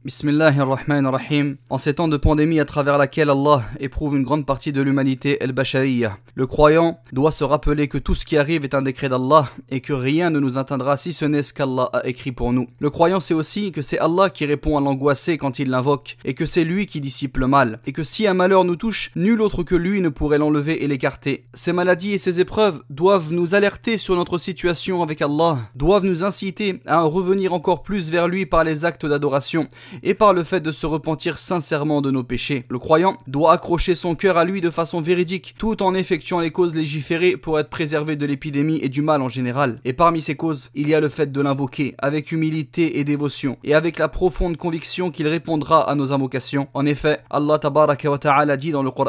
ar-Rahim. En ces temps de pandémie à travers laquelle Allah éprouve une grande partie de l'humanité el bashariya le croyant doit se rappeler que tout ce qui arrive est un décret d'Allah et que rien ne nous atteindra si ce n'est ce qu'Allah a écrit pour nous. Le croyant sait aussi que c'est Allah qui répond à l'angoissé quand il l'invoque et que c'est lui qui dissipe le mal et que si un malheur nous touche, nul autre que lui ne pourrait l'enlever et l'écarter. Ces maladies et ces épreuves doivent nous alerter sur notre situation avec Allah, doivent nous inciter à revenir encore plus vers lui par les actes d'adoration et par le fait de se repentir sincèrement de nos péchés. Le croyant doit accrocher son cœur à lui de façon véridique, tout en effectuant les causes légiférées pour être préservé de l'épidémie et du mal en général. Et parmi ces causes, il y a le fait de l'invoquer avec humilité et dévotion, et avec la profonde conviction qu'il répondra à nos invocations. En effet, Allah tabaraka wa ta'ala dit dans le Coran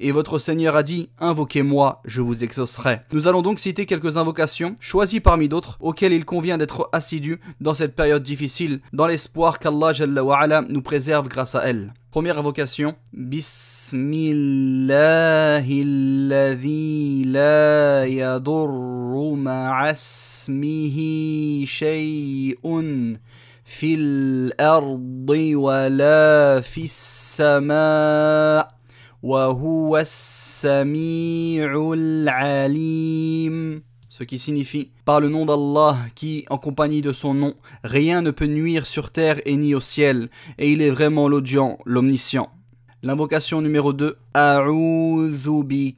et votre Seigneur a dit Invoquez-moi, je vous exaucerai. Nous allons donc citer quelques invocations, choisies parmi d'autres, auxquelles il convient d'être assidu dans cette période difficile, dans l'espoir qu'Allah nous préserve grâce à elle. Première invocation. Bismillahilladhi la yadurru ma'asmihi shay'un fil ardi wa la fis sama' wa huwa as-sami'ul alim ce qui signifie Par le nom d'Allah qui, en compagnie de son nom, rien ne peut nuire sur terre et ni au ciel, et il est vraiment l'audient, l'omniscient. L'invocation numéro 2 A'udhu bi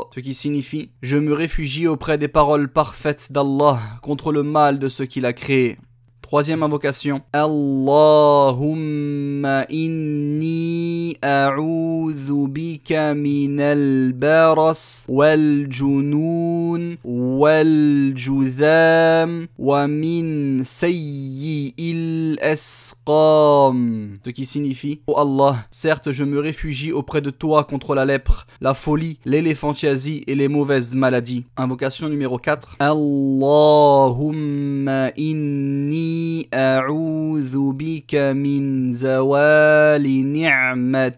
ce qui signifie Je me réfugie auprès des paroles parfaites d'Allah contre le mal de ce qu'il a créé. Troisième invocation. Allahumma inni bika al baras wal junun wal wa min asqam. Ce qui signifie, oh Allah, certes je me réfugie auprès de toi contre la lèpre, la folie, l'éléphantiasie et les mauvaises maladies. Invocation numéro 4. Allahumma inni أعوذ بك من زوال Ce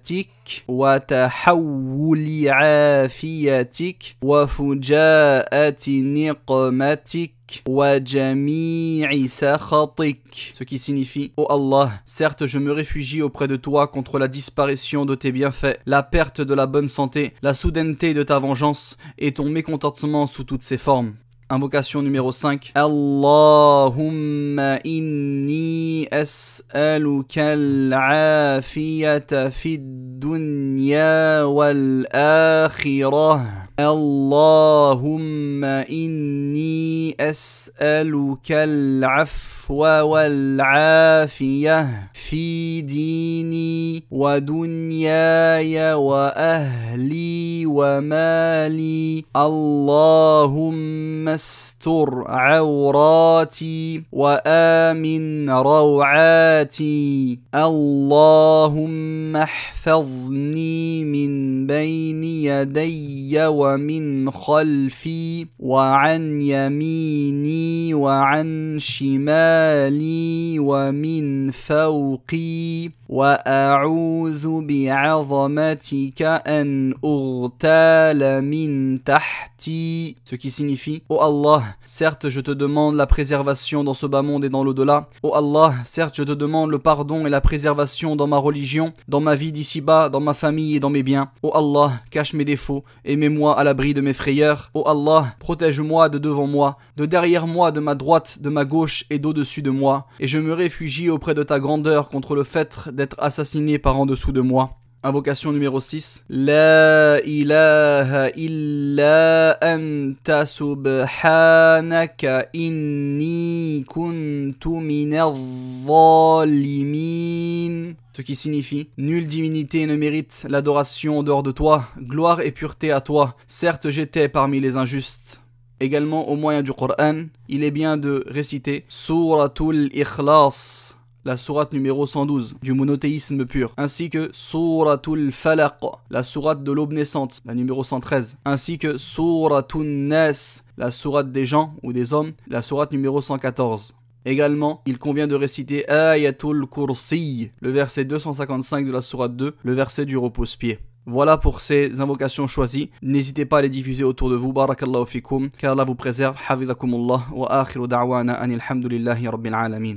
qui signifie Ô oh Allah, certes je me réfugie auprès de toi contre la disparition de tes bienfaits, la perte de la bonne santé, la soudaineté de ta vengeance et ton mécontentement sous toutes ses formes. Invocation numéro 5. Allahumma inni as'aluka al-afiyata fid dunya wal akhirah. Allahumma inni as'aluka al-afwa wal afiyah fi dini wa dunyaya wa ahli ومالي اللهم استر عوراتي وامن روعاتي اللهم احفظ ce qui signifie oh Allah certes je te demande la préservation dans ce bas monde et dans l'au-delà oh Allah certes je te demande le pardon et la préservation dans ma religion dans ma vie d'ici bas dans ma famille et dans mes biens. oh Allah, cache mes défauts et mets-moi à l'abri de mes frayeurs. oh Allah, protège-moi de devant moi, de derrière moi, de ma droite, de ma gauche et d'au-dessus de moi. Et je me réfugie auprès de ta grandeur contre le fait d'être assassiné par en dessous de moi. Invocation numéro 6. La ilaha illa anta subhanaka inni kuntu minadh-dhalimin ce qui signifie Nulle divinité ne mérite l'adoration en dehors de toi, gloire et pureté à toi, certes j'étais parmi les injustes. Également au moyen du Coran, il est bien de réciter Suratul Ikhlas, la sourate numéro 112 du monothéisme pur, ainsi que Suratul Falaq, la sourate de l'aube naissante, la numéro 113, ainsi que Suratun Nas, la sourate des gens ou des hommes, la sourate numéro 114. Également, il convient de réciter Ayatul Kursi, le verset 255 de la Sourate 2, le verset du repose-pied. Voilà pour ces invocations choisies. N'hésitez pas à les diffuser autour de vous. Barakallahu fikum. Qu'Allah vous préserve. Hafizakumullah. Wa akhiru da'wana anil rabbil alamin.